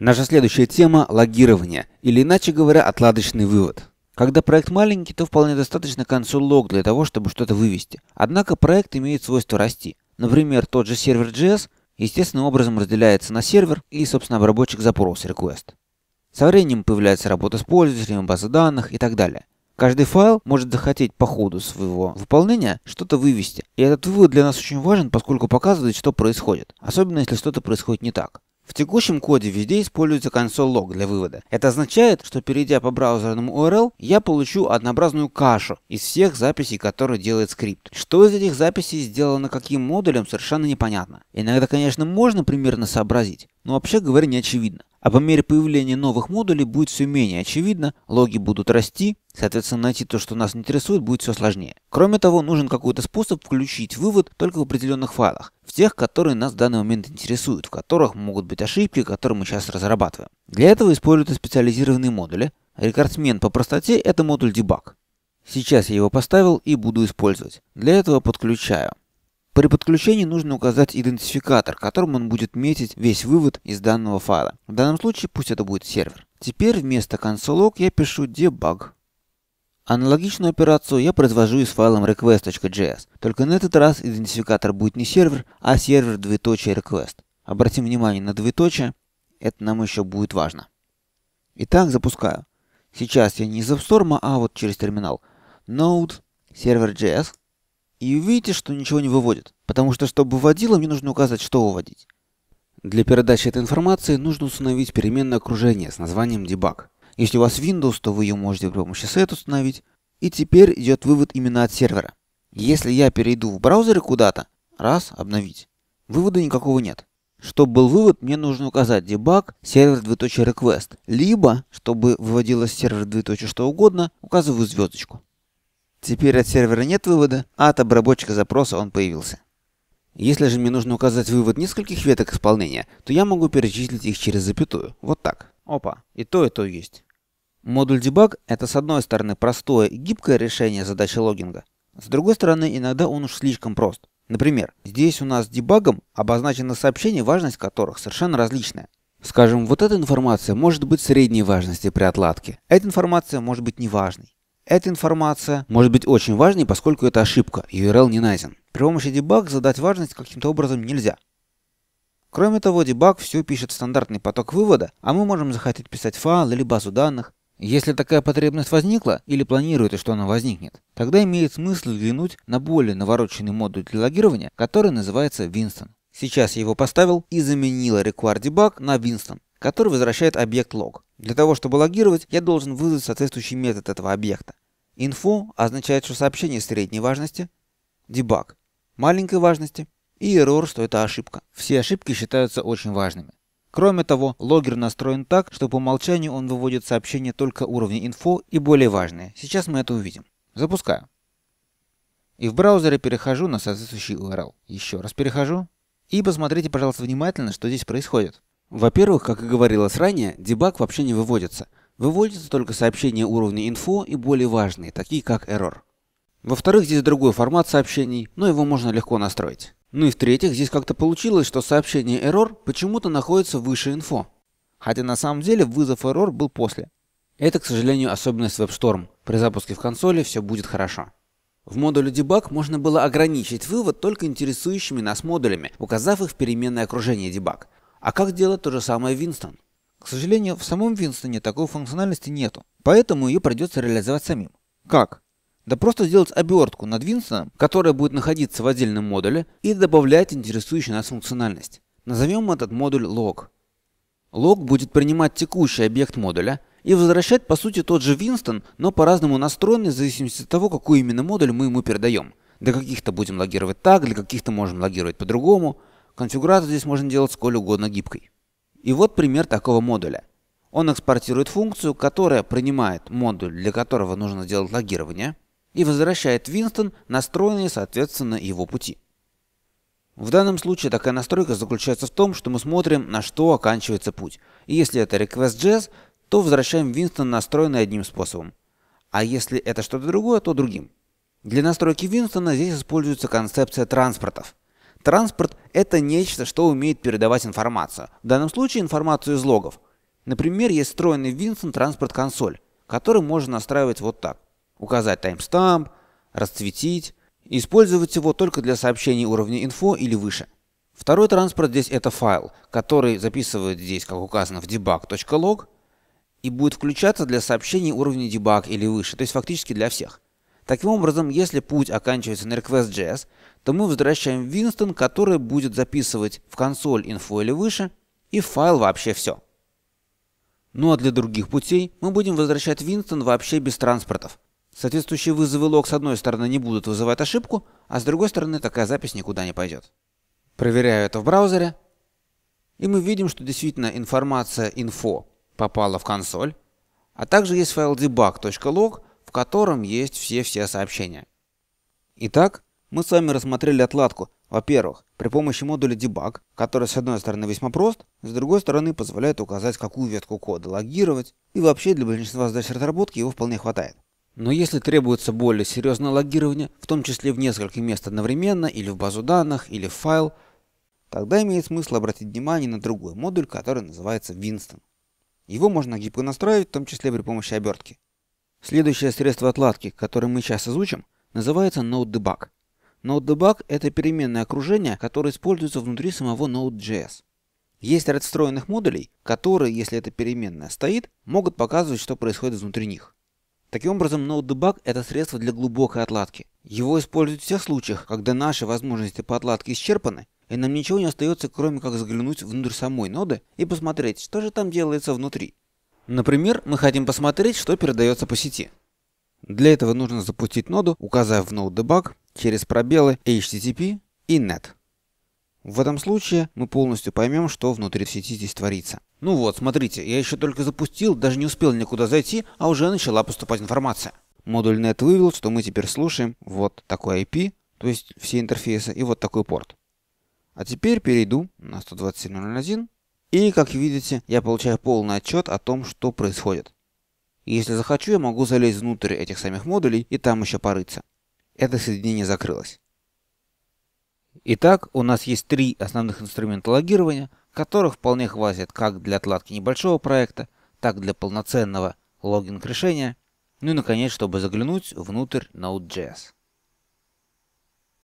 Наша следующая тема – логирование, или иначе говоря, отладочный вывод. Когда проект маленький, то вполне достаточно к концу лог для того, чтобы что-то вывести. Однако проект имеет свойство расти. Например, тот же сервер JS естественным образом разделяется на сервер и, собственно, обработчик запроса request. Со временем появляется работа с пользователями, база данных и так далее. Каждый файл может захотеть по ходу своего выполнения что-то вывести. И этот вывод для нас очень важен, поскольку показывает, что происходит. Особенно, если что-то происходит не так. В текущем коде везде используется консоль log для вывода. Это означает, что перейдя по браузерному URL, я получу однообразную кашу из всех записей, которые делает скрипт. Что из этих записей сделано каким модулем, совершенно непонятно. Иногда, конечно, можно примерно сообразить, но вообще говоря не очевидно. А по мере появления новых модулей будет все менее очевидно, логи будут расти, соответственно найти то, что нас интересует, будет все сложнее. Кроме того, нужен какой-то способ включить вывод только в определенных файлах, в тех, которые нас в данный момент интересуют, в которых могут быть ошибки, которые мы сейчас разрабатываем. Для этого используются специализированные модули. Рекордсмен по простоте – это модуль debug. Сейчас я его поставил и буду использовать. Для этого подключаю при подключении нужно указать идентификатор, которым он будет метить весь вывод из данного файла. В данном случае пусть это будет сервер. Теперь вместо console.log я пишу debug. Аналогичную операцию я произвожу и с файлом request.js, только на этот раз идентификатор будет не сервер, а сервер двоеточие request. Обратим внимание на двоеточие, это нам еще будет важно. Итак, запускаю. Сейчас я не из AppStorm, а вот через терминал. Node, сервер.js, и увидите, что ничего не выводит, потому что, чтобы выводило, мне нужно указать, что выводить. Для передачи этой информации нужно установить переменное окружение с названием debug. Если у вас Windows, то вы ее можете при помощи set установить. И теперь идет вывод именно от сервера. Если я перейду в браузере куда-то, раз, обновить, вывода никакого нет. Чтобы был вывод, мне нужно указать debug сервер request, либо, чтобы выводилось сервер что угодно, указываю звездочку. Теперь от сервера нет вывода, а от обработчика запроса он появился. Если же мне нужно указать вывод нескольких веток исполнения, то я могу перечислить их через запятую. Вот так. Опа, и то, и то есть. Модуль debug — это, с одной стороны, простое и гибкое решение задачи логинга. С другой стороны, иногда он уж слишком прост. Например, здесь у нас дебагом обозначено сообщение, важность которых совершенно различная. Скажем, вот эта информация может быть средней важности при отладке, эта информация может быть неважной. Эта информация может быть очень важной, поскольку это ошибка, URL не найден. При помощи debug задать важность каким-то образом нельзя. Кроме того, дебаг все пишет в стандартный поток вывода, а мы можем захотеть писать файл или базу данных. Если такая потребность возникла, или планируете, что она возникнет, тогда имеет смысл взглянуть на более навороченный модуль для логирования, который называется Winston. Сейчас я его поставил и заменил require debug на Winston, который возвращает объект log. Для того, чтобы логировать, я должен вызвать соответствующий метод этого объекта. Инфо означает, что сообщение средней важности, дебаг маленькой важности, и error, что это ошибка. Все ошибки считаются очень важными. Кроме того, логер настроен так, что по умолчанию он выводит сообщения только уровня инфо и более важные. Сейчас мы это увидим. Запускаю. И в браузере перехожу на соответствующий URL. Еще раз перехожу. И посмотрите, пожалуйста, внимательно, что здесь происходит. Во-первых, как и говорилось ранее, дебаг вообще не выводится. Выводятся только сообщения уровня info и более важные, такие как error. Во-вторых, здесь другой формат сообщений, но его можно легко настроить. Ну и в-третьих, здесь как-то получилось, что сообщение error почему-то находится выше info, Хотя на самом деле вызов error был после. Это, к сожалению, особенность WebStorm. При запуске в консоли все будет хорошо. В модуле debug можно было ограничить вывод только интересующими нас модулями, указав их в переменное окружение debug. А как делать то же самое Winston? К сожалению, в самом Винстоне такой функциональности нету, поэтому ее придется реализовать самим. Как? Да просто сделать обертку над Винстоном, которая будет находиться в отдельном модуле и добавлять интересующую нас функциональность. Назовем этот модуль log. Log будет принимать текущий объект модуля и возвращать по сути тот же Винстон, но по-разному настроенный в зависимости от того, какой именно модуль мы ему передаем. Для каких-то будем логировать так, для каких-то можем логировать по-другому. Конфигурацию здесь можно делать сколь угодно гибкой. И вот пример такого модуля. Он экспортирует функцию, которая принимает модуль, для которого нужно сделать логирование, и возвращает Винстон настроенные соответственно его пути. В данном случае такая настройка заключается в том, что мы смотрим, на что оканчивается путь. И если это request.js, то возвращаем Винстон настроенный одним способом. А если это что-то другое, то другим. Для настройки Винстона здесь используется концепция транспортов. Транспорт – это нечто, что умеет передавать информацию. В данном случае информацию из логов. Например, есть встроенный в Vincent транспорт-консоль, который можно настраивать вот так. Указать таймстамп, расцветить и использовать его только для сообщений уровня инфо или выше. Второй транспорт здесь это файл, который записывает здесь, как указано, в debug.log и будет включаться для сообщений уровня debug или выше, то есть фактически для всех. Таким образом, если путь оканчивается на request.js, то мы возвращаем Winston, который будет записывать в консоль info или выше, и в файл вообще все. Ну а для других путей мы будем возвращать Winston вообще без транспортов. Соответствующие вызовы лог с одной стороны не будут вызывать ошибку, а с другой стороны такая запись никуда не пойдет. Проверяю это в браузере. И мы видим, что действительно информация info попала в консоль, а также есть файл debug.log, в котором есть все-все сообщения. Итак, мы с вами рассмотрели отладку, во-первых, при помощи модуля debug, который с одной стороны весьма прост, с другой стороны позволяет указать, какую ветку кода логировать, и вообще для большинства задач разработки его вполне хватает. Но если требуется более серьезное логирование, в том числе в несколько мест одновременно, или в базу данных, или в файл, тогда имеет смысл обратить внимание на другой модуль, который называется Winston. Его можно гибко настраивать, в том числе при помощи обертки. Следующее средство отладки, которое мы сейчас изучим, называется NodeDebug. Node Debug — это переменное окружение, которое используется внутри самого Node.js. Есть ряд встроенных модулей, которые, если эта переменная стоит, могут показывать, что происходит внутри них. Таким образом, Node Debug — это средство для глубокой отладки. Его используют в тех случаях, когда наши возможности по отладке исчерпаны, и нам ничего не остается, кроме как заглянуть внутрь самой ноды и посмотреть, что же там делается внутри. Например, мы хотим посмотреть, что передается по сети. Для этого нужно запустить ноду, указав в Node Debug через пробелы HTTP и NET. В этом случае мы полностью поймем, что внутри сети здесь творится. Ну вот, смотрите, я еще только запустил, даже не успел никуда зайти, а уже начала поступать информация. Модуль NET вывел, что мы теперь слушаем вот такой IP, то есть все интерфейсы, и вот такой порт. А теперь перейду на 127.01, и, как видите, я получаю полный отчет о том, что происходит. Если захочу, я могу залезть внутрь этих самих модулей и там еще порыться это соединение закрылось. Итак, у нас есть три основных инструмента логирования, которых вполне хватит как для отладки небольшого проекта, так для полноценного логинг решения, ну и наконец, чтобы заглянуть внутрь Node.js.